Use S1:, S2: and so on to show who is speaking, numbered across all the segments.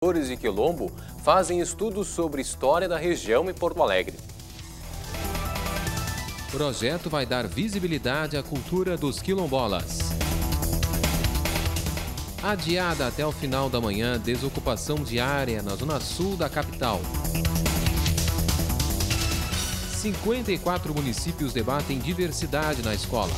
S1: Professores de Quilombo fazem estudos sobre história da região em Porto Alegre. O projeto vai dar visibilidade à cultura dos quilombolas. Adiada até o final da manhã, desocupação diária na zona sul da capital. 54 municípios debatem diversidade na escola.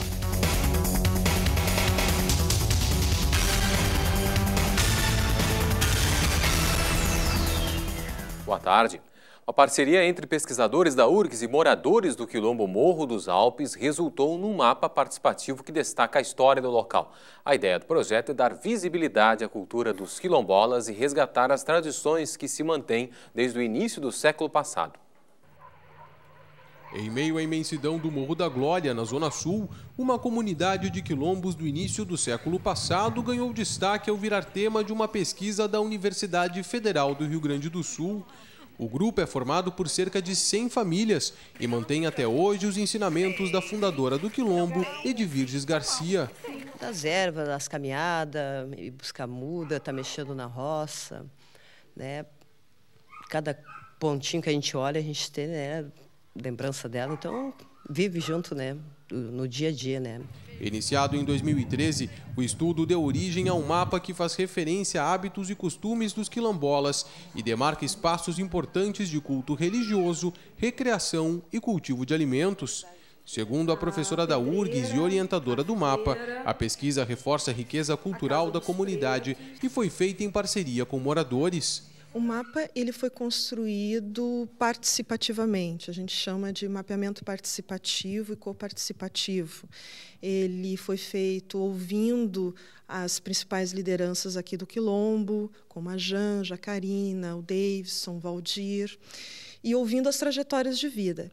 S1: Boa tarde. A parceria entre pesquisadores da URGS e moradores do Quilombo Morro dos Alpes resultou num mapa participativo que destaca a história do local. A ideia do projeto é dar visibilidade à cultura dos quilombolas e resgatar as tradições que se mantêm desde o início do século passado.
S2: Em meio à imensidão do Morro da Glória, na Zona Sul, uma comunidade de quilombos do início do século passado ganhou destaque ao virar tema de uma pesquisa da Universidade Federal do Rio Grande do Sul. O grupo é formado por cerca de 100 famílias e mantém até hoje os ensinamentos da fundadora do quilombo, Edvirges Garcia.
S3: Das ervas, das caminhadas, buscar muda, tá mexendo na roça, né? Cada pontinho que a gente olha, a gente tem, né? lembrança dela, então vive junto, né, no dia a dia, né.
S2: Iniciado em 2013, o estudo deu origem a um mapa que faz referência a hábitos e costumes dos quilombolas e demarca espaços importantes de culto religioso, recreação e cultivo de alimentos. Segundo a professora da URGS e orientadora do mapa, a pesquisa reforça a riqueza cultural da comunidade e foi feita em parceria com moradores.
S3: O mapa ele foi construído participativamente, a gente chama de mapeamento participativo e coparticipativo. Ele foi feito ouvindo as principais lideranças aqui do Quilombo, como a Jan, Jacarina, o Davidson, o Valdir, e ouvindo as trajetórias de vida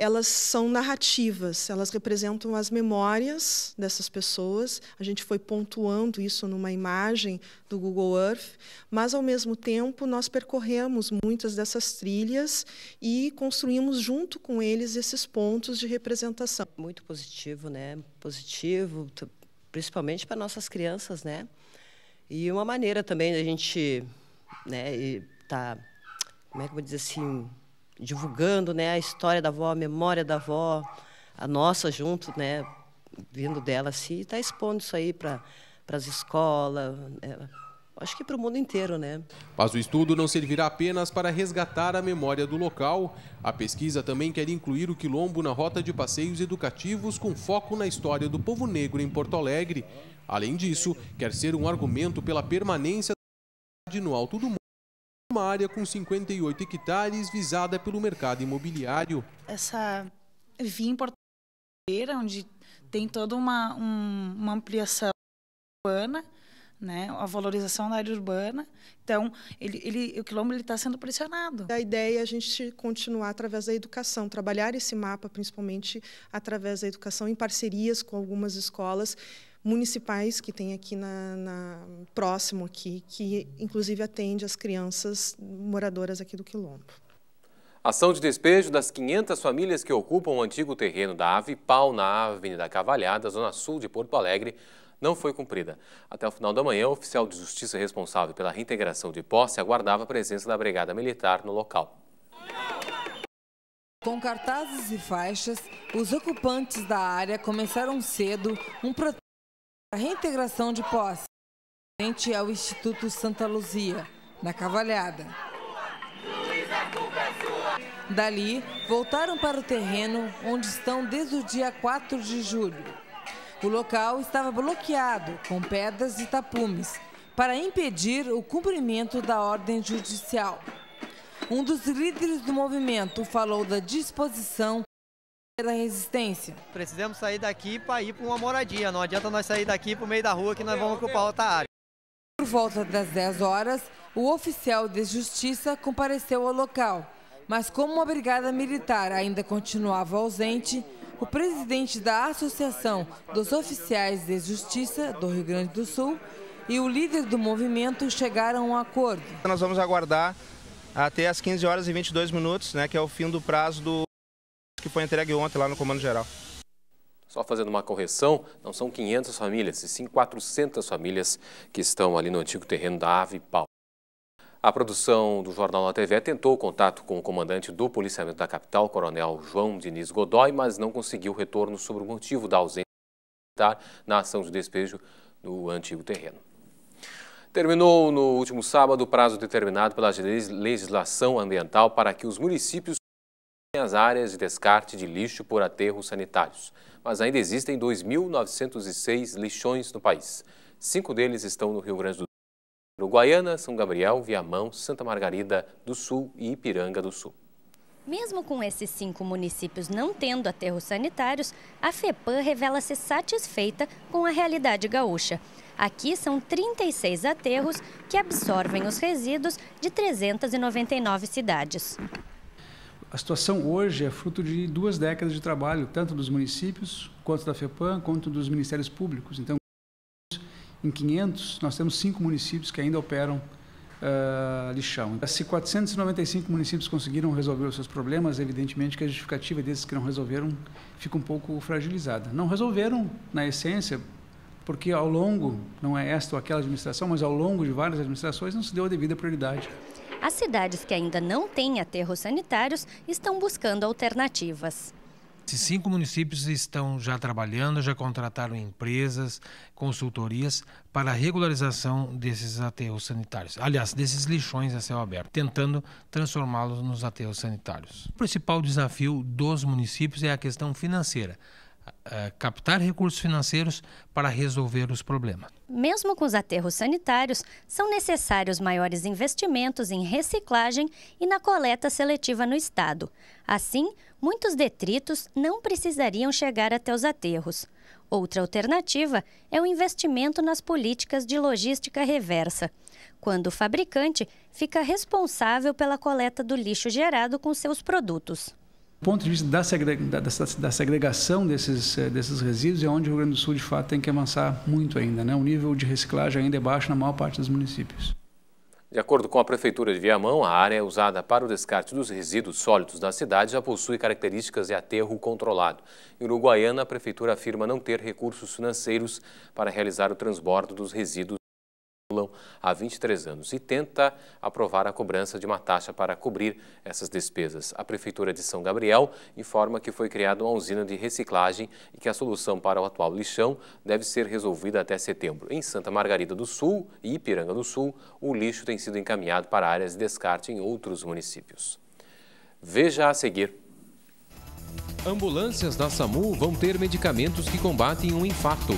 S3: elas são narrativas, elas representam as memórias dessas pessoas. A gente foi pontuando isso numa imagem do Google Earth, mas ao mesmo tempo nós percorremos muitas dessas trilhas e construímos junto com eles esses pontos de representação. Muito positivo, né? Positivo, principalmente para nossas crianças, né? E uma maneira também da gente, né, tá como é que eu vou dizer assim, divulgando né, a história da avó, a memória da avó, a nossa junto, né, vindo dela assim, está expondo isso aí para as escolas, né, acho que para o mundo
S2: inteiro, né? Mas o estudo não servirá apenas para resgatar a memória do local. A pesquisa também quer incluir o quilombo na rota de passeios educativos com foco na história do povo negro em Porto Alegre. Além disso, quer ser um argumento pela permanência no alto do mundo uma área com 58 hectares visada pelo mercado imobiliário.
S3: Essa via importadeira, onde tem toda uma, um, uma ampliação urbana, né, a valorização da área urbana. Então, ele, ele, o quilômetro está sendo pressionado. A ideia é a gente continuar através da educação, trabalhar esse mapa, principalmente através da educação, em parcerias com algumas escolas, municipais que tem aqui na, na, próximo aqui, que inclusive atende as crianças moradoras aqui do Quilombo.
S1: Ação de despejo das 500 famílias que ocupam o antigo terreno da AVE Pau na Avenida Cavalhada, zona sul de Porto Alegre, não foi cumprida. Até o final da manhã, o oficial de justiça responsável pela reintegração de posse aguardava a presença da Brigada Militar no local.
S3: Com cartazes e faixas, os ocupantes da área começaram cedo um protesto a reintegração de posse frente ao Instituto Santa Luzia, na Cavalhada. Dali, voltaram para o terreno onde estão desde o dia 4 de julho. O local estava bloqueado com pedras e tapumes para impedir o cumprimento da ordem judicial. Um dos líderes do movimento falou da disposição da resistência. Precisamos sair daqui para ir para uma moradia. Não adianta nós sair daqui para o meio da rua que nós vamos ocupar outra área. Por volta das 10 horas, o oficial de justiça compareceu ao local. Mas como a brigada militar ainda continuava ausente, o presidente da Associação dos Oficiais de Justiça do Rio Grande do Sul e o líder do movimento chegaram a um acordo. Nós vamos aguardar até as 15 horas e 22 minutos, né, que é o fim do prazo do que foi entregue ontem lá no Comando Geral.
S1: Só fazendo uma correção, não são 500 famílias, e sim 400 famílias que estão ali no antigo terreno da Ave Pau. A produção do Jornal na TV tentou contato com o comandante do policiamento da capital, coronel João Diniz Godoy, mas não conseguiu retorno sobre o motivo da ausência militar na ação de despejo no antigo terreno. Terminou no último sábado o prazo determinado pela legislação ambiental para que os municípios as áreas de descarte de lixo por aterros sanitários, mas ainda existem 2.906 lixões no país. Cinco deles estão no Rio Grande do Sul, Guaiana, São Gabriel, Viamão, Santa Margarida do Sul e Ipiranga do Sul.
S4: Mesmo com esses cinco municípios não tendo aterros sanitários, a FEPAM revela-se satisfeita com a realidade gaúcha. Aqui são 36 aterros que absorvem os resíduos de 399 cidades
S2: a situação hoje é fruto de duas décadas de trabalho, tanto dos municípios, quanto da FEPAM, quanto dos ministérios públicos. Então, em 500, nós temos cinco municípios que ainda operam uh, lixão. Se 495 municípios conseguiram resolver os seus problemas, evidentemente que a justificativa desses que não resolveram fica um pouco fragilizada. Não resolveram, na essência, porque ao longo, não é esta ou aquela administração, mas ao longo de várias administrações, não se
S1: deu a devida prioridade
S4: as cidades que ainda não têm aterros sanitários estão buscando alternativas.
S1: Esses cinco municípios estão já trabalhando, já contrataram empresas, consultorias para a regularização desses aterros sanitários. Aliás, desses lixões a céu aberto, tentando transformá-los nos aterros sanitários. O principal desafio dos municípios é a questão financeira. Eh, captar recursos financeiros para resolver os problemas.
S4: Mesmo com os aterros sanitários, são necessários maiores investimentos em reciclagem e na coleta seletiva no estado. Assim, muitos detritos não precisariam chegar até os aterros. Outra alternativa é o investimento nas políticas de logística reversa, quando o fabricante fica responsável pela coleta do lixo gerado com seus produtos.
S2: Do ponto de vista da, segre... da, da, da, segregação desses, eh, desses resíduos, é onde o Rio Grande do Sul, de fato, tem que avançar muito ainda. Né? O nível de reciclagem ainda é baixo na maior parte dos municípios.
S1: De acordo com a Prefeitura de Viamão, a área usada para o descarte dos resíduos sólidos da cidade já possui características de aterro controlado. Em Uruguaiana, a Prefeitura afirma não ter recursos financeiros para realizar o transbordo dos resíduos há 23 anos e tenta aprovar a cobrança de uma taxa para cobrir essas despesas. A Prefeitura de São Gabriel informa que foi criada uma usina de reciclagem e que a solução para o atual lixão deve ser resolvida até setembro. Em Santa Margarida do Sul e Ipiranga do Sul, o lixo tem sido encaminhado para áreas de descarte em outros municípios. Veja a seguir. Ambulâncias da SAMU vão ter medicamentos que combatem um infarto.